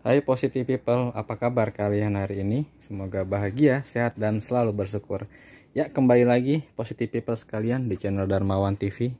Hai positive people, apa kabar kalian hari ini? Semoga bahagia, sehat, dan selalu bersyukur. Ya, kembali lagi positive people sekalian di channel Darmawan TV.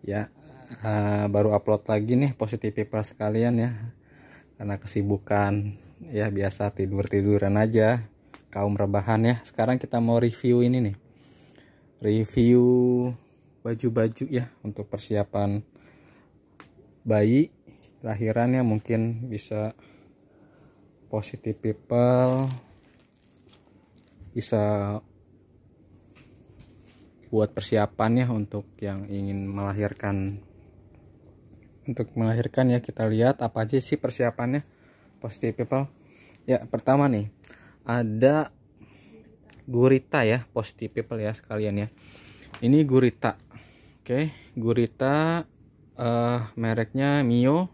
Ya, uh, baru upload lagi nih positive people sekalian ya. Karena kesibukan, ya biasa tidur-tiduran aja. Kaum rebahan ya. Sekarang kita mau review ini nih. Review baju-baju ya untuk persiapan bayi lahirannya mungkin bisa positive people bisa buat persiapannya untuk yang ingin melahirkan untuk melahirkan ya kita lihat apa aja sih persiapannya positive people ya pertama nih ada gurita ya positive people ya sekalian ya ini gurita oke okay. gurita uh, mereknya Mio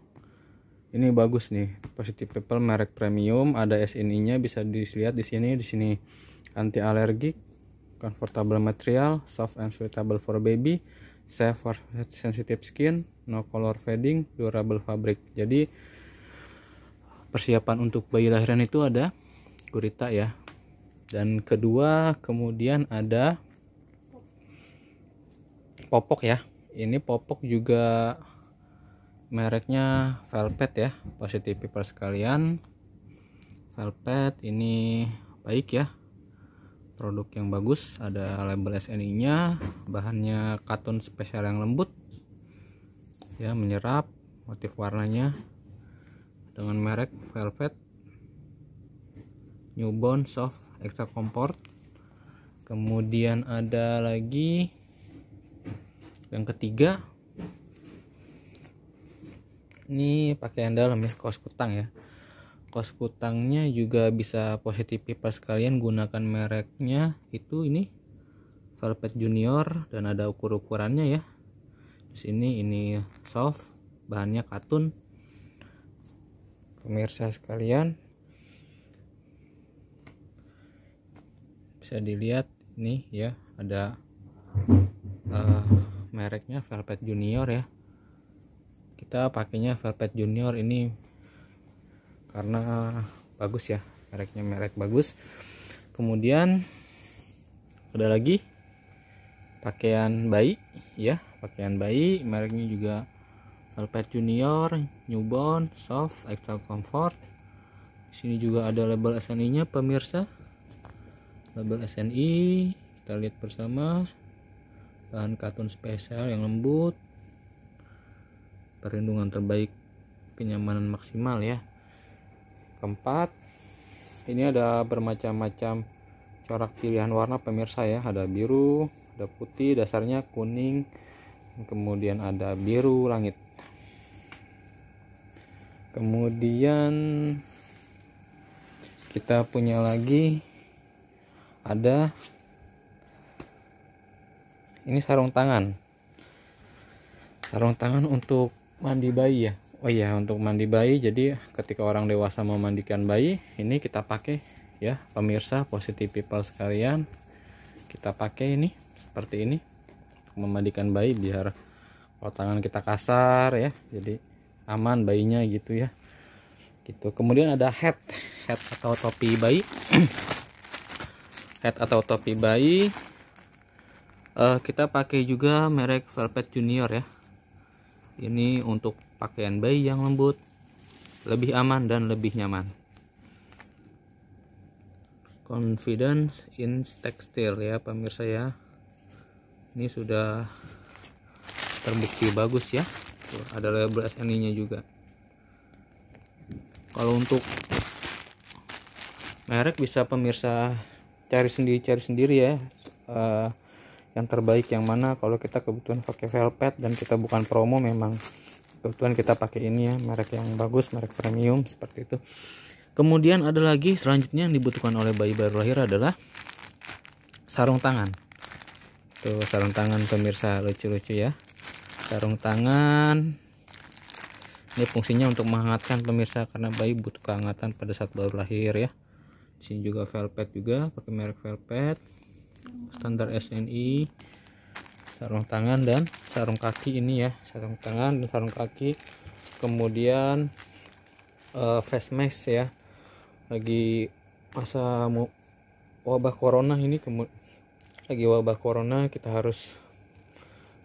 ini bagus nih positive people merek premium ada SNI nya bisa dilihat di sini di sini anti alergik comfortable material soft and suitable for baby safe for sensitive skin no color fading durable fabric jadi persiapan untuk bayi lahiran itu ada gurita ya dan kedua kemudian ada popok ya ini popok juga mereknya velvet ya positif people sekalian velvet ini baik ya produk yang bagus ada label SNI nya bahannya katun spesial yang lembut ya menyerap motif warnanya dengan merek velvet newborn soft extra comfort kemudian ada lagi yang ketiga ini pakaian dalam ya kaos kutang ya kaos kutangnya juga bisa positif pas kalian gunakan mereknya itu ini Velvet Junior dan ada ukur-ukurannya ya di sini ini soft bahannya katun pemirsa sekalian bisa dilihat nih ya ada uh, mereknya Velvet Junior ya kita pakainya Velvet Junior ini karena bagus ya mereknya merek bagus kemudian ada lagi pakaian bayi ya pakaian bayi mereknya juga Velvet Junior Newborn Soft Extra Comfort di sini juga ada label SNI nya pemirsa label SNI kita lihat bersama bahan katun spesial yang lembut perlindungan terbaik kenyamanan maksimal ya keempat ini ada bermacam-macam corak pilihan warna pemirsa ya ada biru ada putih dasarnya kuning kemudian ada biru langit kemudian kita punya lagi ada ini sarung tangan sarung tangan untuk mandi bayi ya oh iya untuk mandi bayi jadi ketika orang dewasa memandikan bayi ini kita pakai ya pemirsa positive people sekalian kita pakai ini seperti ini untuk memandikan bayi biar kalau tangan kita kasar ya jadi aman bayinya gitu ya gitu kemudian ada head head atau topi bayi head atau topi bayi uh, kita pakai juga merek Velvet Junior ya ini untuk pakaian bayi yang lembut lebih aman dan lebih nyaman confidence in textile ya pemirsa ya ini sudah terbukti bagus ya Tuh, ada label SNI nya juga kalau untuk merek bisa pemirsa cari sendiri cari sendiri ya uh, yang terbaik yang mana kalau kita kebetulan pakai velvet dan kita bukan promo memang kebetulan kita pakai ini ya merek yang bagus merek premium seperti itu kemudian ada lagi selanjutnya yang dibutuhkan oleh bayi baru lahir adalah sarung tangan tuh sarung tangan pemirsa lucu-lucu ya sarung tangan ini fungsinya untuk menghangatkan pemirsa karena bayi butuh kehangatan pada saat baru lahir ya sini juga velvet juga pakai merek velvet standar SNI sarung tangan dan sarung kaki ini ya sarung tangan dan sarung kaki kemudian uh, face mask ya lagi masa wabah corona ini lagi wabah corona kita harus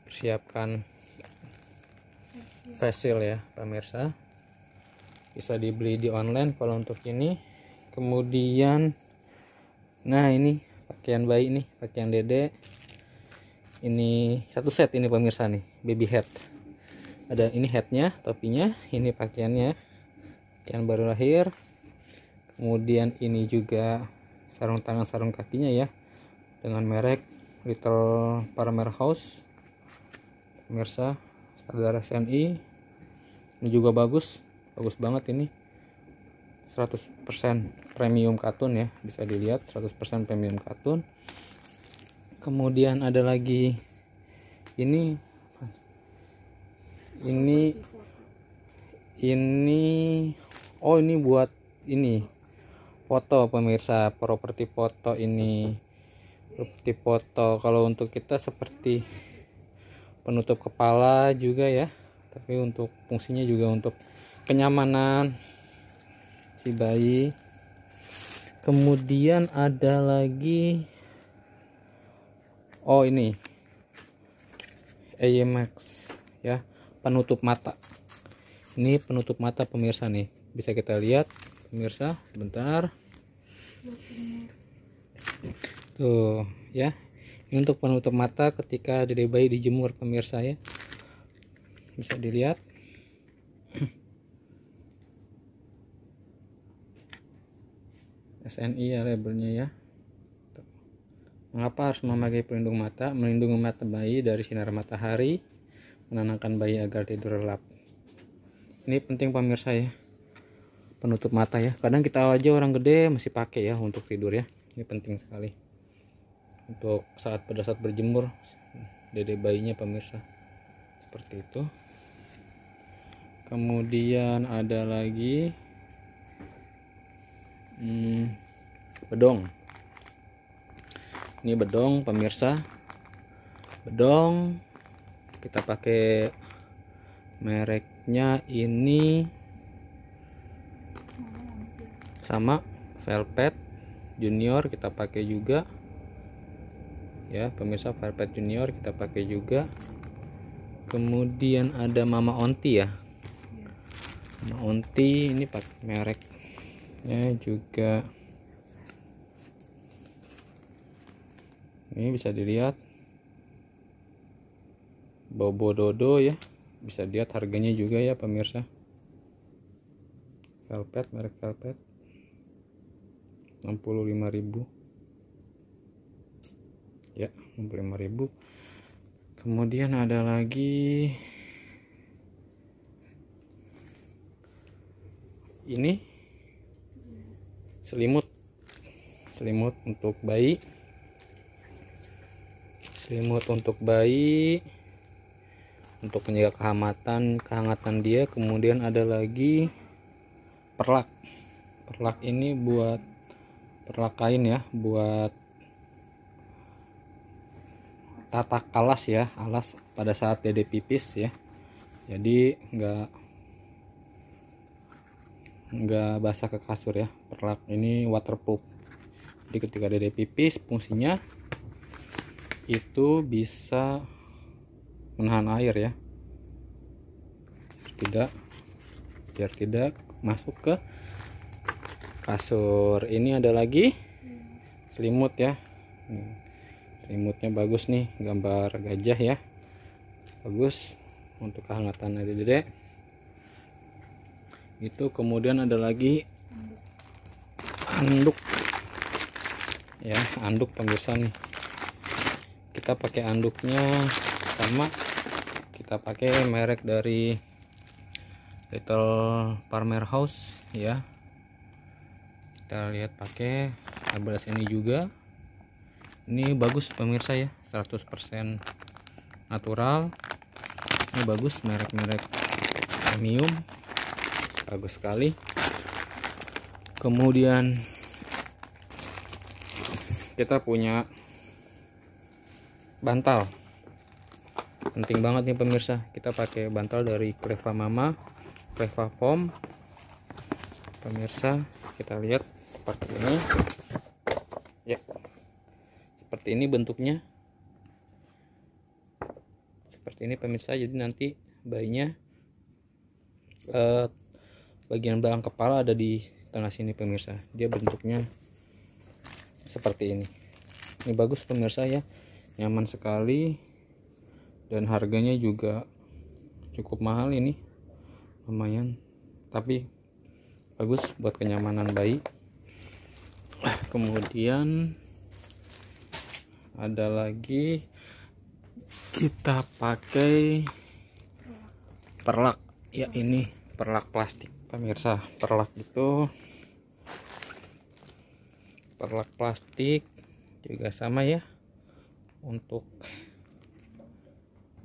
persiapkan facial ya pemirsa bisa dibeli di online kalau untuk ini kemudian nah ini pakaian bayi nih pakaian dede ini satu set ini pemirsa nih baby hat. ada ini headnya topinya ini pakaiannya pakaian baru lahir kemudian ini juga sarung tangan sarung kakinya ya dengan merek Little Paramer House pemirsa standar SNI ini juga bagus bagus banget ini 100% premium katun ya bisa dilihat 100% premium katun kemudian ada lagi ini ini ini oh ini buat ini foto pemirsa properti foto ini properti foto kalau untuk kita seperti penutup kepala juga ya tapi untuk fungsinya juga untuk kenyamanan si bayi kemudian ada lagi oh ini AMX ya penutup mata ini penutup mata pemirsa nih bisa kita lihat pemirsa bentar tuh ya ini untuk penutup mata ketika dede bayi dijemur pemirsa ya bisa dilihat SNI ya labelnya ya mengapa harus memakai pelindung mata melindungi mata bayi dari sinar matahari menenangkan bayi agar tidur lelap ini penting pemirsa ya penutup mata ya kadang kita aja orang gede masih pakai ya untuk tidur ya ini penting sekali untuk saat pada saat berjemur dede bayinya pemirsa seperti itu kemudian ada lagi hmm, bedong ini bedong pemirsa bedong kita pakai mereknya ini sama velvet junior kita pakai juga ya pemirsa velvet junior kita pakai juga kemudian ada mama onti ya mama onti ini pakai merek ya juga ini bisa dilihat bobo dodo ya bisa lihat harganya juga ya pemirsa velvet merek velvet 65000 ya 65000 kemudian ada lagi ini selimut selimut untuk bayi selimut untuk bayi untuk menjaga kehangatan kehangatan dia kemudian ada lagi perlak perlak ini buat perlak kain ya buat tata alas ya alas pada saat dede pipis ya jadi nggak nggak basah ke kasur ya perlak ini waterproof jadi ketika dede pipis fungsinya itu bisa menahan air ya tidak biar tidak masuk ke kasur ini ada lagi selimut ya hmm, selimutnya bagus nih gambar gajah ya bagus untuk kehangatan dede itu kemudian ada lagi anduk ya anduk pemirsa nih kita pakai anduknya sama kita pakai merek dari Little Farmer House ya kita lihat pakai ABS ini juga ini bagus pemirsa ya 100% natural ini bagus merek-merek premium -merek bagus sekali kemudian kita punya bantal penting banget nih pemirsa kita pakai bantal dari Cleva Mama Reva Pom pemirsa kita lihat seperti ini ya seperti ini bentuknya seperti ini pemirsa jadi nanti bayinya eh, bagian belakang kepala ada di tengah sini pemirsa dia bentuknya seperti ini ini bagus pemirsa ya nyaman sekali dan harganya juga cukup mahal ini lumayan tapi bagus buat kenyamanan bayi kemudian ada lagi kita pakai perlak ya ini perlak plastik pemirsa perlak itu perlak plastik juga sama ya untuk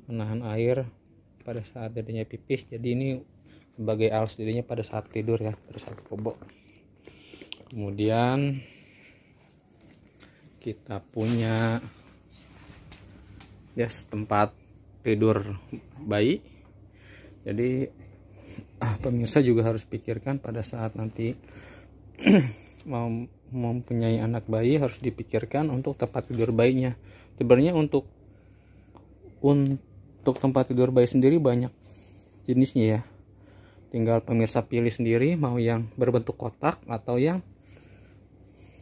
menahan air pada saat dirinya pipis jadi ini sebagai alas dirinya pada saat tidur ya terus saat bobok kemudian kita punya ya yes, tempat tidur bayi jadi ah, pemirsa juga harus pikirkan pada saat nanti mau mempunyai anak bayi harus dipikirkan untuk tempat tidur bayinya sebenarnya untuk untuk tempat tidur bayi sendiri banyak jenisnya ya tinggal pemirsa pilih sendiri mau yang berbentuk kotak atau yang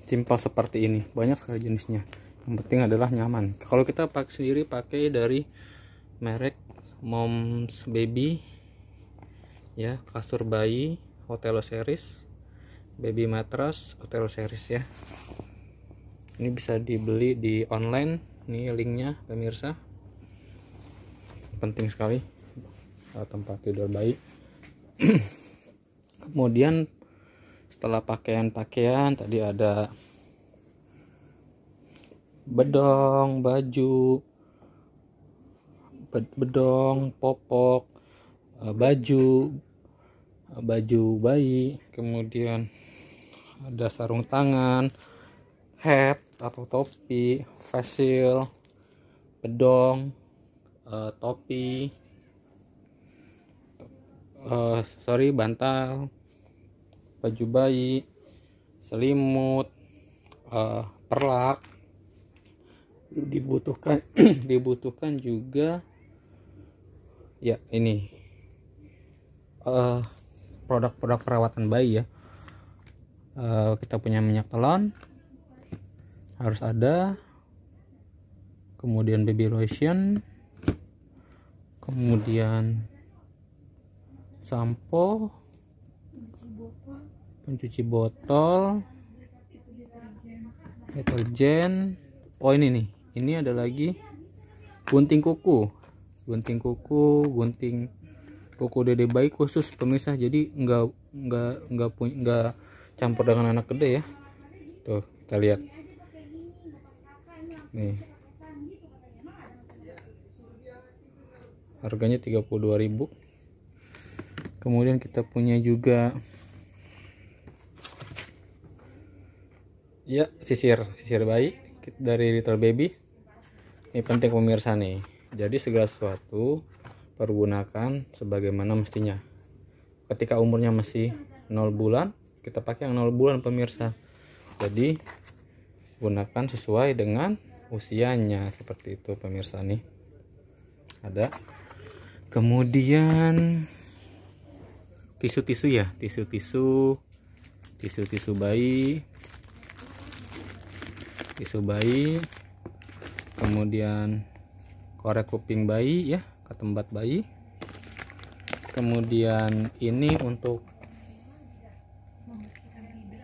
simpel seperti ini banyak sekali jenisnya yang penting adalah nyaman kalau kita pakai sendiri pakai dari merek moms baby ya kasur bayi hotel series baby matras hotel series ya ini bisa dibeli di online nih linknya pemirsa penting sekali eh, tempat tidur bayi kemudian setelah pakaian-pakaian tadi ada bedong baju bedong popok Eh, baju baju bayi kemudian ada sarung tangan hat atau topi fasil bedong pedong eh, topi eh, sorry bantal baju bayi selimut uh, perlak dibutuhkan dibutuhkan juga ya ini produk eh, produk-produk perawatan bayi ya uh, kita punya minyak telon harus ada kemudian baby lotion kemudian sampo pencuci botol deterjen oh ini nih ini ada lagi gunting kuku gunting kuku gunting koko dede baik khusus pemisah jadi nggak nggak nggak punya nggak campur dengan anak gede ya tuh kita lihat nih harganya 32.000 kemudian kita punya juga ya sisir sisir baik dari little baby ini penting pemirsa nih jadi segala sesuatu pergunakan sebagaimana mestinya ketika umurnya masih 0 bulan kita pakai yang 0 bulan pemirsa jadi gunakan sesuai dengan usianya seperti itu pemirsa nih ada kemudian tisu-tisu ya tisu-tisu tisu-tisu bayi tisu bayi kemudian korek kuping bayi ya ke tempat bayi kemudian ini untuk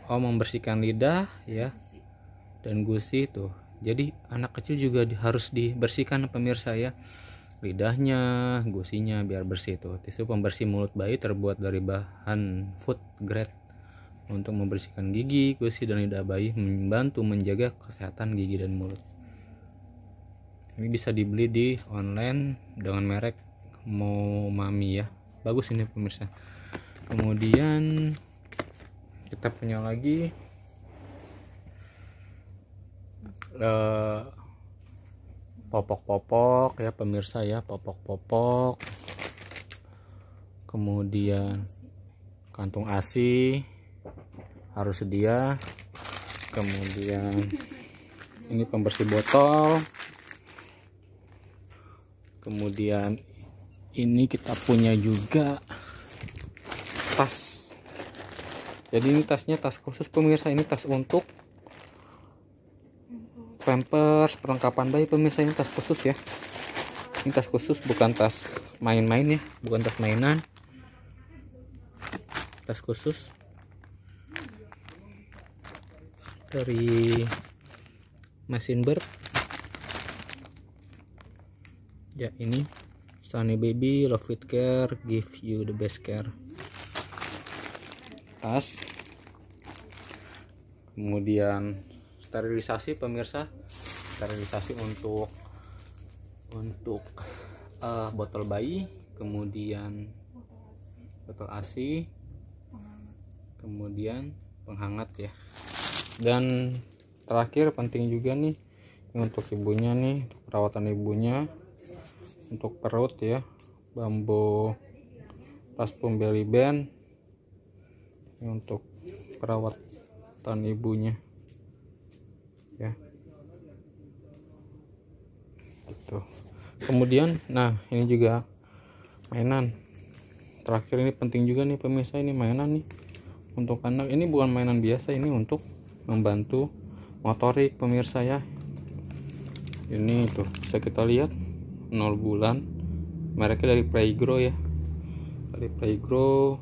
oh membersihkan lidah ya dan gusi tuh jadi anak kecil juga harus dibersihkan pemirsa ya lidahnya, gusinya biar bersih tuh. Tisu pembersih mulut bayi terbuat dari bahan food grade untuk membersihkan gigi, gusi dan lidah bayi membantu menjaga kesehatan gigi dan mulut ini bisa dibeli di online dengan merek Momami ya bagus ini pemirsa kemudian kita punya lagi eh, popok-popok uh, ya pemirsa ya popok-popok kemudian kantung asi harus sedia kemudian ini pembersih botol kemudian ini kita punya juga tas jadi ini tasnya tas khusus pemirsa ini tas untuk pampers perlengkapan bayi pemirsa ini tas khusus ya ini tas khusus bukan tas main-main ya bukan tas mainan tas khusus dari mesin bird ya ini Sunny Baby Love With Care Give You The Best Care tas kemudian sterilisasi pemirsa sterilisasi untuk untuk uh, botol bayi kemudian botol asi kemudian penghangat ya dan terakhir penting juga nih untuk ibunya nih perawatan ibunya untuk perut ya bambu tas pembeli band ini untuk perawatan ibunya ya itu kemudian nah ini juga mainan terakhir ini penting juga nih pemirsa ini mainan nih untuk anak ini bukan mainan biasa ini untuk membantu motorik pemirsa ya ini tuh bisa kita lihat 0 bulan mereknya dari Playgro ya dari Playgro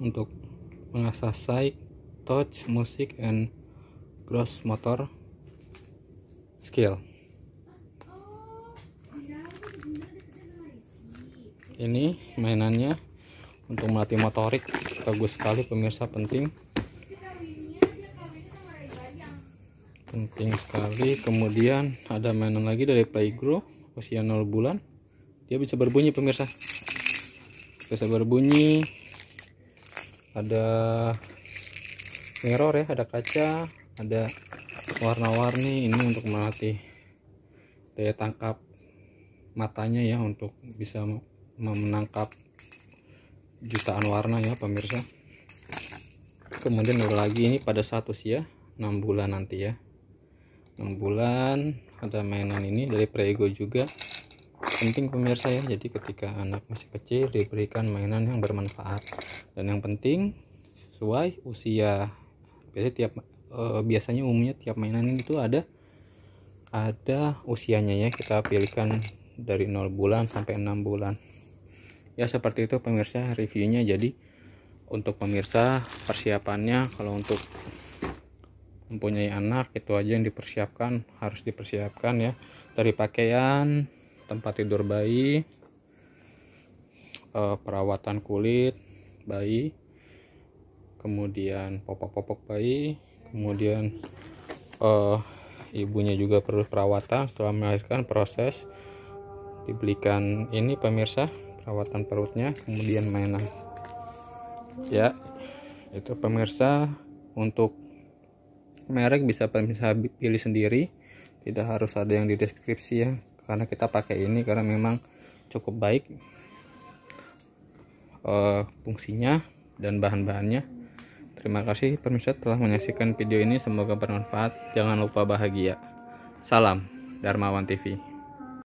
untuk mengasah sight touch musik and gross motor skill ini mainannya untuk melatih motorik bagus sekali pemirsa penting penting sekali kemudian ada mainan lagi dari playgroup usia 0 bulan dia bisa berbunyi pemirsa bisa berbunyi ada mirror ya ada kaca ada warna-warni ini untuk melatih daya tangkap matanya ya untuk bisa menangkap jutaan warna ya pemirsa kemudian ada lagi ini pada status ya 6 bulan nanti ya 6 bulan ada mainan ini dari prego juga penting pemirsa ya jadi ketika anak masih kecil diberikan mainan yang bermanfaat dan yang penting sesuai usia biasanya tiap eh, biasanya umumnya tiap mainan itu ada ada usianya ya kita pilihkan dari 0 bulan sampai 6 bulan ya seperti itu pemirsa reviewnya jadi untuk pemirsa persiapannya kalau untuk mempunyai anak itu aja yang dipersiapkan harus dipersiapkan ya dari pakaian tempat tidur bayi eh, perawatan kulit bayi kemudian popok-popok bayi kemudian uh, ibunya juga perlu perawatan setelah melahirkan proses dibelikan ini pemirsa perawatan perutnya kemudian mainan ya itu pemirsa untuk merek bisa bisa pilih sendiri tidak harus ada yang di deskripsi ya karena kita pakai ini karena memang cukup baik uh, fungsinya dan bahan-bahannya terima kasih pemirsa telah menyaksikan video ini semoga bermanfaat jangan lupa bahagia salam Darmawan TV